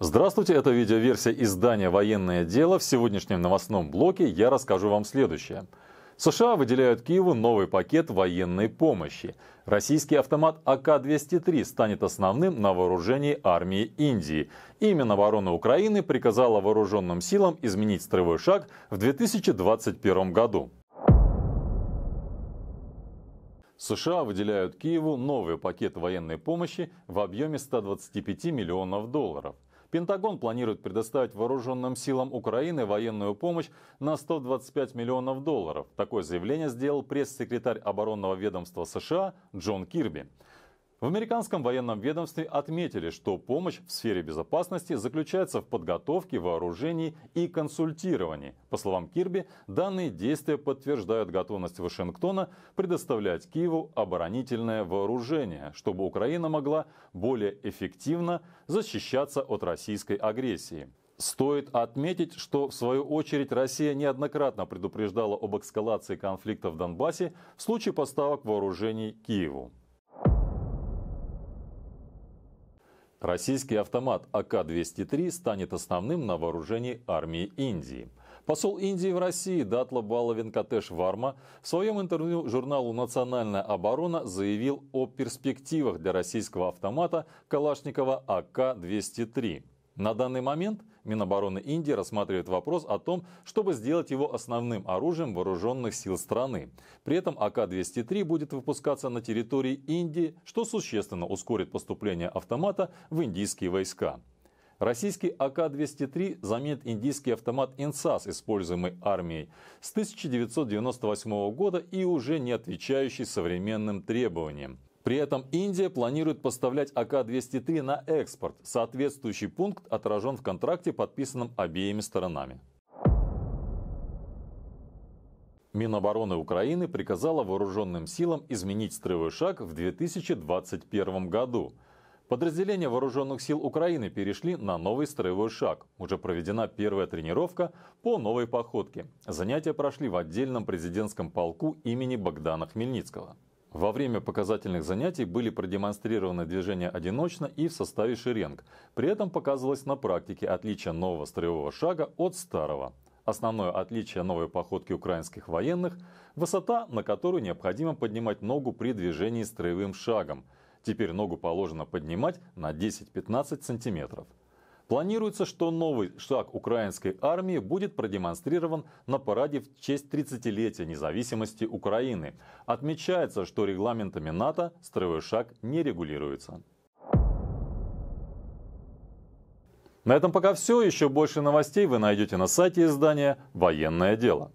Здравствуйте, это видеоверсия издания «Военное дело». В сегодняшнем новостном блоке я расскажу вам следующее. США выделяют Киеву новый пакет военной помощи. Российский автомат АК-203 станет основным на вооружении армии Индии. Именно Минобороны Украины приказала вооруженным силам изменить строевой шаг в 2021 году. США выделяют Киеву новый пакет военной помощи в объеме 125 миллионов долларов. Пентагон планирует предоставить вооруженным силам Украины военную помощь на 125 миллионов долларов. Такое заявление сделал пресс-секретарь оборонного ведомства США Джон Кирби. В американском военном ведомстве отметили, что помощь в сфере безопасности заключается в подготовке, вооружении и консультировании. По словам Кирби, данные действия подтверждают готовность Вашингтона предоставлять Киеву оборонительное вооружение, чтобы Украина могла более эффективно защищаться от российской агрессии. Стоит отметить, что в свою очередь Россия неоднократно предупреждала об эскалации конфликта в Донбассе в случае поставок вооружений Киеву. Российский автомат АК-203 станет основным на вооружении армии Индии. Посол Индии в России Датла Бала Венкатеш Варма в своем интервью журналу «Национальная оборона» заявил о перспективах для российского автомата Калашникова АК-203. На данный момент Минобороны Индии рассматривает вопрос о том, чтобы сделать его основным оружием вооруженных сил страны. При этом АК-203 будет выпускаться на территории Индии, что существенно ускорит поступление автомата в индийские войска. Российский АК-203 заменит индийский автомат «Инсас», используемый армией с 1998 года и уже не отвечающий современным требованиям. При этом Индия планирует поставлять АК-203 на экспорт. Соответствующий пункт отражен в контракте, подписанном обеими сторонами. Минобороны Украины приказала вооруженным силам изменить строевой шаг в 2021 году. Подразделения вооруженных сил Украины перешли на новый строевой шаг. Уже проведена первая тренировка по новой походке. Занятия прошли в отдельном президентском полку имени Богдана Хмельницкого. Во время показательных занятий были продемонстрированы движения одиночно и в составе шеренг. При этом показывалось на практике отличие нового строевого шага от старого. Основное отличие новой походки украинских военных – высота, на которую необходимо поднимать ногу при движении строевым шагом. Теперь ногу положено поднимать на 10-15 сантиметров. Планируется, что новый шаг украинской армии будет продемонстрирован на параде в честь 30-летия независимости Украины. Отмечается, что регламентами НАТО строевой шаг не регулируется. На этом пока все. Еще больше новостей вы найдете на сайте издания «Военное дело».